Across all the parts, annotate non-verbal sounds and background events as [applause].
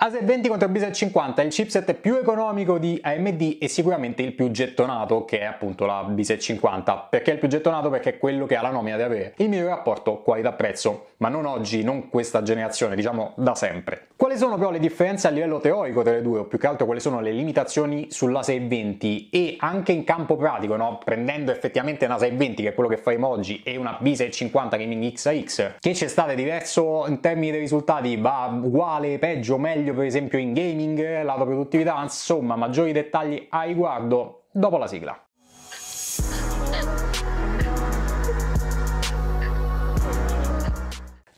A620 contro B650 è il chipset più economico di AMD e sicuramente il più gettonato che è appunto la B650 perché è il più gettonato perché è quello che ha la nomina di avere il miglior rapporto qualità-prezzo ma non oggi, non questa generazione, diciamo da sempre. Quali sono però le differenze a livello teorico tra le due o più che altro quali sono le limitazioni sulla 620 e anche in campo pratico no? prendendo effettivamente una 620 che è quello che faremo oggi e una B650 Gaming XAX che c'è stato diverso in termini di risultati va uguale, peggio, meglio meglio per esempio in gaming, lato produttività, insomma maggiori dettagli a riguardo dopo la sigla.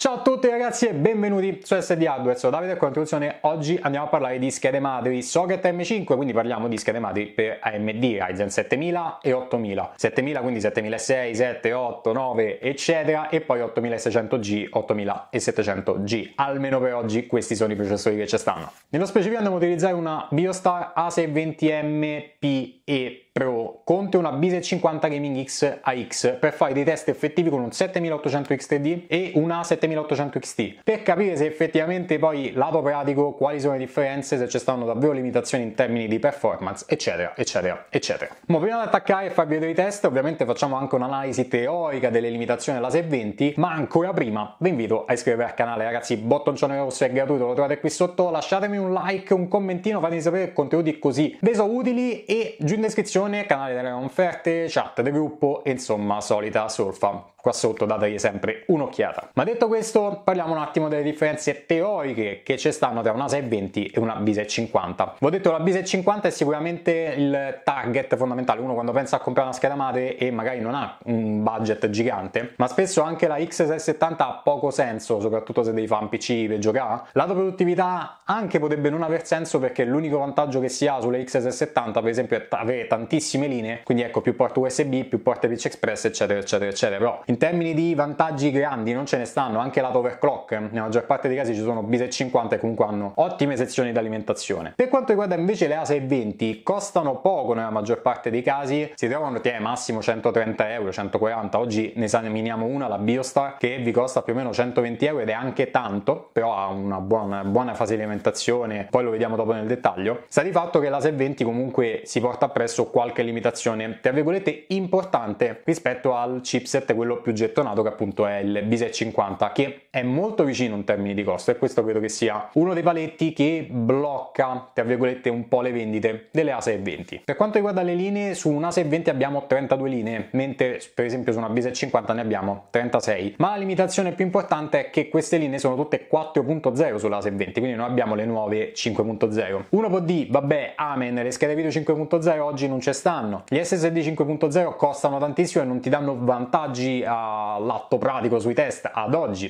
Ciao a tutti ragazzi e benvenuti su SD Hardware, sono Davide e con l'introduzione oggi andiamo a parlare di schede madri Socket M5, quindi parliamo di schede madri per AMD, Ryzen 7000 e 8000, 7000 quindi 7600, 7, 8, 9 eccetera e poi 8600G, 8700G, almeno per oggi questi sono i processori che ci stanno. Nello specifico andiamo a utilizzare una Biostar A620M PE Pro Conte una B650 Gaming X AX per fare dei test effettivi con un 7800 x 3 d e una 7000 7800 XT per capire se effettivamente poi lato pratico quali sono le differenze, se ci stanno davvero limitazioni in termini di performance, eccetera, eccetera, eccetera. Ma prima di attaccare e far vedere i test, ovviamente facciamo anche un'analisi teorica delle limitazioni della 620, ma ancora prima vi invito a iscrivervi al canale, ragazzi, bottoncione rosso è gratuito, lo trovate qui sotto, lasciatemi un like, un commentino, fatemi sapere contenuti così vi sono utili e giù in descrizione canale delle offerte, chat del gruppo insomma solita solfa. Qua sotto dategli sempre un'occhiata. Ma detto questo questo parliamo un attimo delle differenze teoriche che ci stanno tra una 620 e una B650. Vi ho detto la B650 è sicuramente il target fondamentale, uno quando pensa a comprare una scheda madre e magari non ha un budget gigante, ma spesso anche la X670 ha poco senso, soprattutto se devi fare un PC per giocare. Lato produttività anche potrebbe non aver senso perché l'unico vantaggio che si ha sulle X670 per esempio è avere tantissime linee, quindi ecco più porte USB, più porte Pitch Express eccetera eccetera eccetera, però in termini di vantaggi grandi non ce ne stanno, anche anche l'overclock, eh. nella maggior parte dei casi ci sono bis e 50 e comunque hanno ottime sezioni di alimentazione. Per quanto riguarda invece le A620 costano poco nella maggior parte dei casi, si trovano che massimo 130 euro, 140, oggi ne esaminiamo una, la Biostar, che vi costa più o meno 120 euro ed è anche tanto, però ha una buona, buona fase di alimentazione, poi lo vediamo dopo nel dettaglio. Sta di fatto che la 620 comunque si porta appresso qualche limitazione, tra virgolette, importante rispetto al chipset, quello più gettonato che appunto è il Bise 50, perché è molto vicino in termini di costo e questo credo che sia uno dei paletti che blocca, tra virgolette, un po' le vendite delle A620. Per quanto riguarda le linee, su un A620 abbiamo 32 linee, mentre per esempio su una B650 ne abbiamo 36, ma la limitazione più importante è che queste linee sono tutte 4.0 sulla A620, quindi non abbiamo le nuove 5.0. Uno può dire, vabbè, amen, le schede video 5.0 oggi non ci stanno, gli SSD 5.0 costano tantissimo e non ti danno vantaggi all'atto pratico sui test ad oggi,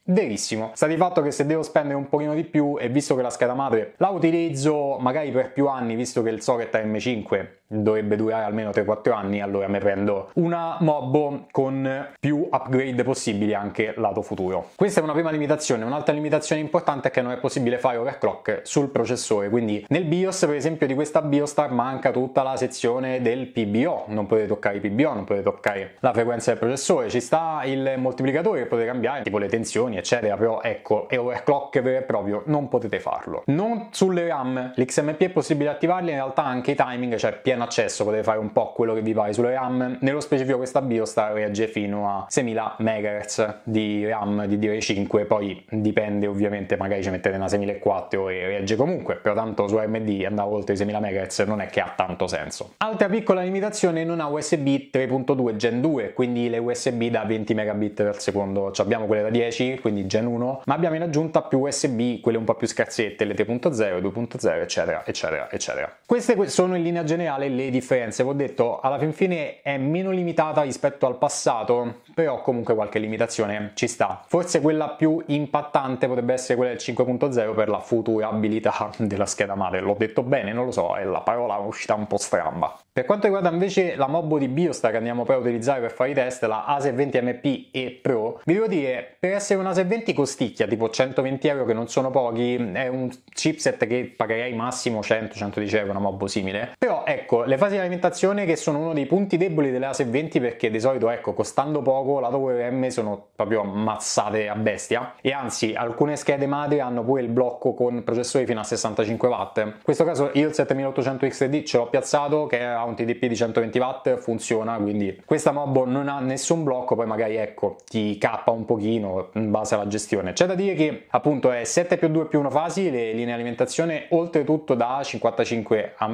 Verissimo, sta di fatto che se devo spendere un pochino di più e visto che la scheda madre la utilizzo magari per più anni, visto che il Socket M5 dovrebbe durare almeno 3-4 anni, allora mi prendo una Mobbo con più upgrade possibili anche lato futuro. Questa è una prima limitazione, un'altra limitazione importante è che non è possibile fare overclock sul processore, quindi nel BIOS per esempio di questa BioStar manca tutta la sezione del PBO, non potete toccare i PBO, non potete toccare la frequenza del processore, ci sta il moltiplicatore che potete cambiare, tipo le tensioni connessioni eccetera, però ecco, e overclock vero e proprio non potete farlo. Non sulle RAM, l'XMP è possibile attivarli in realtà anche i timing, cioè pieno accesso, potete fare un po' quello che vi pare sulle RAM, nello specifico questa BIOS regge fino a 6000 MHz di RAM di DDR5, poi dipende ovviamente, magari ci mettete una 6004 e regge comunque, però tanto su AMD andare oltre i 6000 MHz non è che ha tanto senso. Altra piccola limitazione non ha USB 3.2 Gen 2, quindi le USB da 20 megabit al secondo, cioè abbiamo quelle da 10, quindi Gen 1, ma abbiamo in aggiunta più USB, quelle un po' più scarsette, le 3.0, 2.0, eccetera, eccetera, eccetera. Queste sono in linea generale le differenze, vi ho detto, alla fin fine è meno limitata rispetto al passato, però comunque qualche limitazione ci sta. Forse quella più impattante potrebbe essere quella del 5.0 per la futura abilità della scheda madre, l'ho detto bene, non lo so, è la parola uscita un po' stramba. Per quanto riguarda invece la Mobbo di BioStar che andiamo poi a utilizzare per fare i test, la ASE 20MP e Pro, vi devo dire, per essere una 9,20 costicchia tipo 120 euro che non sono pochi è un chipset che pagherei massimo 100-110 euro una mob simile però ecco le fasi di alimentazione che sono uno dei punti deboli delle ASE 20 perché di solito ecco costando poco la WM sono proprio ammazzate a bestia e anzi alcune schede madre hanno pure il blocco con processori fino a 65 watt in questo caso io il 7800 XD ce l'ho piazzato che ha un TDP di 120 watt funziona quindi questa mob non ha nessun blocco poi magari ecco ti cappa un pochino va base alla gestione. C'è da dire che appunto è 7 più 2 più 1 fasi, le linee alimentazione oltretutto da 55 A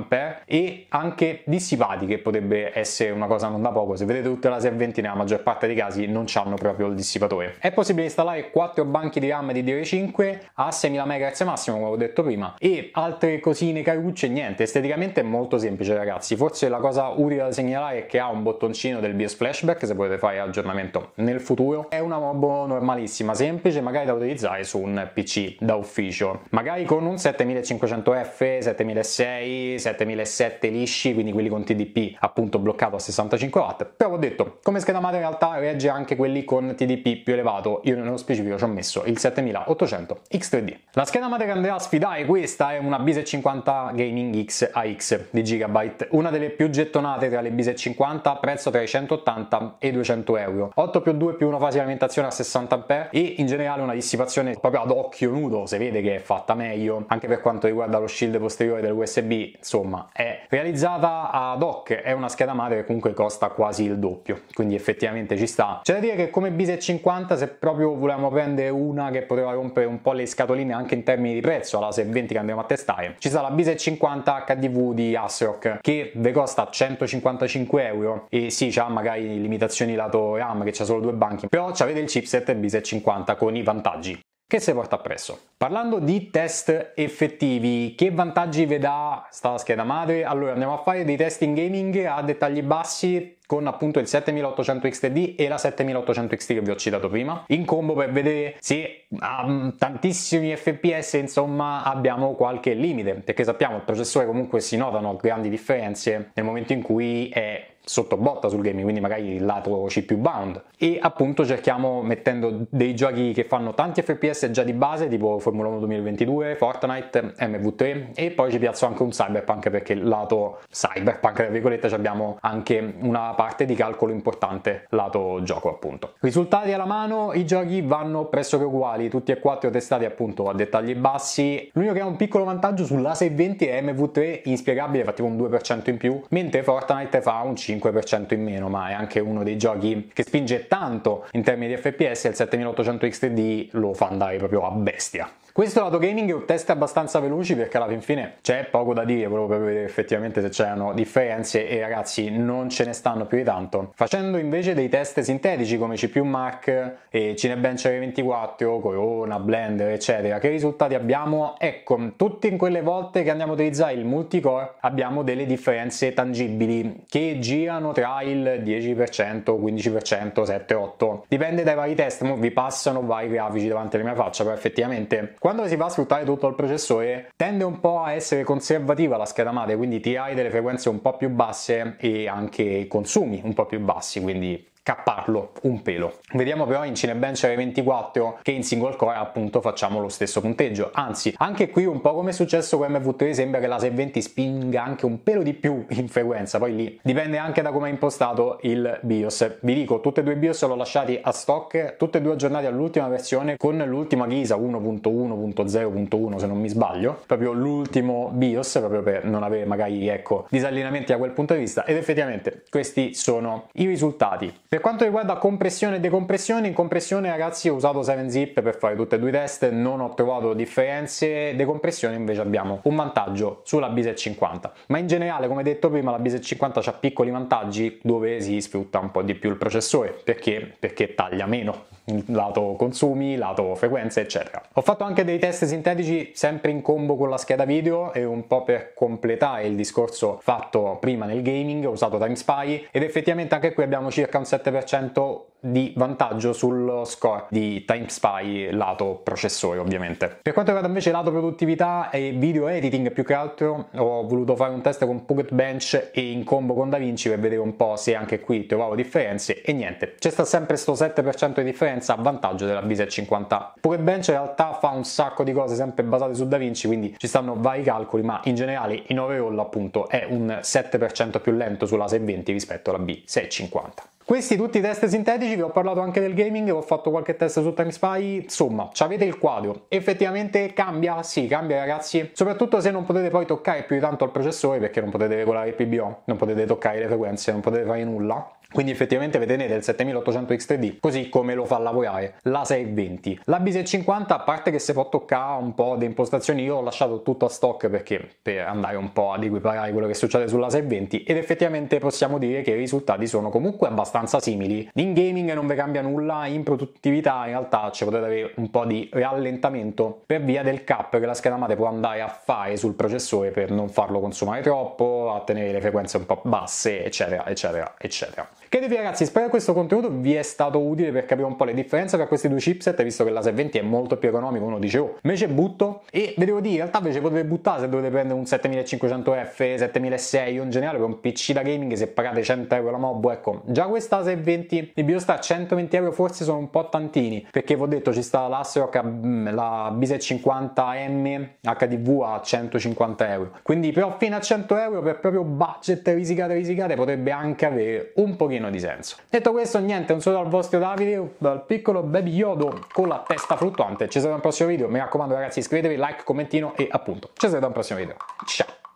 e anche dissipati che potrebbe essere una cosa non da poco. Se vedete tutte la ser nella maggior parte dei casi non hanno proprio il dissipatore. È possibile installare 4 banchi di RAM di dr 5 a 6000 MHz massimo come ho detto prima e altre cosine carucce niente esteticamente è molto semplice ragazzi forse la cosa utile da segnalare è che ha un bottoncino del BIOS flashback se volete fare aggiornamento nel futuro è una mobo normalissima semplice magari da utilizzare su un PC da ufficio, magari con un 7500F, 7600, 7700 lisci, quindi quelli con TDP appunto bloccato a 65 w però ho detto come scheda madre in realtà regge anche quelli con TDP più elevato, io nello specifico ci ho messo il 7800 X3D. La scheda madre che andrà a sfidare questa è una Bise 50 Gaming X AX di Gigabyte, una delle più gettonate tra le B650, prezzo tra i 180 e i 200 euro, 8 più 2 più una fase di alimentazione a 60A e in generale una dissipazione proprio ad occhio nudo, si vede che è fatta meglio anche per quanto riguarda lo shield posteriore dell'USB, insomma è realizzata ad hoc, è una scheda madre che comunque costa quasi il doppio, quindi effettivamente ci sta. C'è da dire che come B650 se proprio volevamo prendere una che poteva rompere un po' le scatoline anche in termini di prezzo, alla 620 che andremo a testare, ci sta la B650 HDV di ASRock che vi costa 155 euro e sì, c'ha magari limitazioni lato RAM che c'ha solo due banchi, però avete il chipset B650 90 con i vantaggi che si porta appresso. Parlando di test effettivi, che vantaggi vi dà sta scheda madre? Allora andiamo a fare dei test in gaming a dettagli bassi con appunto il 7800 XTD e la 7800 XT che vi ho citato prima in combo per vedere se a um, mm, tantissimi fps insomma abbiamo qualche limite perché sappiamo che il processore comunque si notano grandi differenze nel momento in cui è sottobotta sul gaming, quindi magari il lato CPU bound. E appunto cerchiamo mettendo dei giochi che fanno tanti FPS già di base, tipo Formula 1 2022, Fortnite, MV3 e poi ci piazzo anche un cyberpunk perché il lato cyberpunk, tra virgolette, abbiamo anche una parte di calcolo importante lato gioco appunto. Risultati alla mano, i giochi vanno pressoché uguali, tutti e quattro testati appunto a dettagli bassi. L'unico che ha un piccolo vantaggio sulla 620 è MV3, inspiegabile, fa tipo un 2% in più, mentre Fortnite fa un 5 5% in meno, ma è anche uno dei giochi che spinge tanto in termini di FPS e il 7800 XTD lo fa andare proprio a bestia. Questo lato gaming è un test abbastanza veloce perché alla fin fine c'è poco da dire proprio per vedere effettivamente se c'erano differenze e ragazzi non ce ne stanno più di tanto. Facendo invece dei test sintetici come C++ Mark e Cinebencher 24, Corona, Blender eccetera, che risultati abbiamo? Ecco, tutte in quelle volte che andiamo a utilizzare il multicore abbiamo delle differenze tangibili che girano tra il 10%, 15%, 7-8%. Dipende dai vari test, vi passano vari grafici davanti alla mia faccia, però effettivamente quando si va a sfruttare tutto il processore tende un po' a essere conservativa la scheda madre, quindi ti hai delle frequenze un po' più basse e anche i consumi un po' più bassi, quindi capparlo un pelo. Vediamo però in Cinebench 24 che in single core appunto facciamo lo stesso punteggio, anzi anche qui un po' come è successo con MV3 sembra che la 620 spinga anche un pelo di più [laughs] in frequenza, poi lì dipende anche da come è impostato il BIOS. Vi dico, tutte e due i BIOS l'ho lasciati a stock, tutte e due aggiornati all'ultima versione con l'ultima ghisa 1.1.0.1 se non mi sbaglio, proprio l'ultimo BIOS proprio per non avere magari ecco disallineamenti da quel punto di vista ed effettivamente questi sono i risultati. Per quanto riguarda compressione e decompressione, in compressione ragazzi ho usato 7-zip per fare tutte e due i test, non ho trovato differenze, decompressione invece abbiamo un vantaggio sulla b 50 ma in generale come detto prima la b 50 ha piccoli vantaggi dove si sfrutta un po' di più il processore, perché? Perché taglia meno, lato consumi, lato frequenze, eccetera. Ho fatto anche dei test sintetici sempre in combo con la scheda video e un po' per completare il discorso fatto prima nel gaming, ho usato TimeSpy ed effettivamente anche qui abbiamo circa un 7% di vantaggio sullo score di TimeSpy lato processore ovviamente. Per quanto riguarda invece lato produttività e video editing più che altro ho voluto fare un test con Pocket Bench e in combo con DaVinci per vedere un po' se anche qui trovavo differenze e niente, c'è sta sempre sto 7% di differenza a vantaggio della Visa 50. Pocket Bench in realtà fa un sacco di cose sempre basate su DaVinci quindi ci stanno vari calcoli ma in generale in overall appunto è un 7% più lento sulla 620 rispetto alla B650. Questi tutti i test sintetici, vi ho parlato anche del gaming, ho fatto qualche test su Time Spy, insomma, avete il quadro. Effettivamente cambia? Sì, cambia ragazzi, soprattutto se non potete poi toccare più di tanto il processore perché non potete regolare il PBO, non potete toccare le frequenze, non potete fare nulla. Quindi effettivamente vedete il 7800 X3D, così come lo fa lavorare la 620. La B650, a parte che se può toccare un po' di impostazioni, io ho lasciato tutto a stock perché per andare un po' ad equiparare quello che succede sulla 620 ed effettivamente possiamo dire che i risultati sono comunque abbastanza abbastanza simili. In gaming non vi cambia nulla, in produttività in realtà ci potete avere un po' di rallentamento per via del cap che la scheda madre può andare a fare sul processore per non farlo consumare troppo, a tenere le frequenze un po' basse, eccetera, eccetera, eccetera. Che dire ragazzi, spero che questo contenuto vi è stato utile per capire un po' le differenze tra questi due chipset, visto che l'A620 è molto più economica, uno dice oh, invece butto e ve devo dire, in realtà invece potete buttare se dovete prendere un 7500F, 7600 o in generale per un PC da gaming se pagate 100 euro la mob, ecco, già questa A620 i BioStar a 120 euro forse sono un po' tantini, perché vi ho detto ci sta l'Asrock, la B650M mm, HDV a 150 euro, quindi però fino a 100 euro per proprio budget risicate risicate potrebbe anche avere un pochino pochino di senso. Detto questo, niente, un saluto al vostro Davide, dal piccolo baby Yodo con la testa fluttuante. Ci vediamo al prossimo video, mi raccomando ragazzi iscrivetevi, like, commentino e appunto, ci vediamo al prossimo video. Ciao!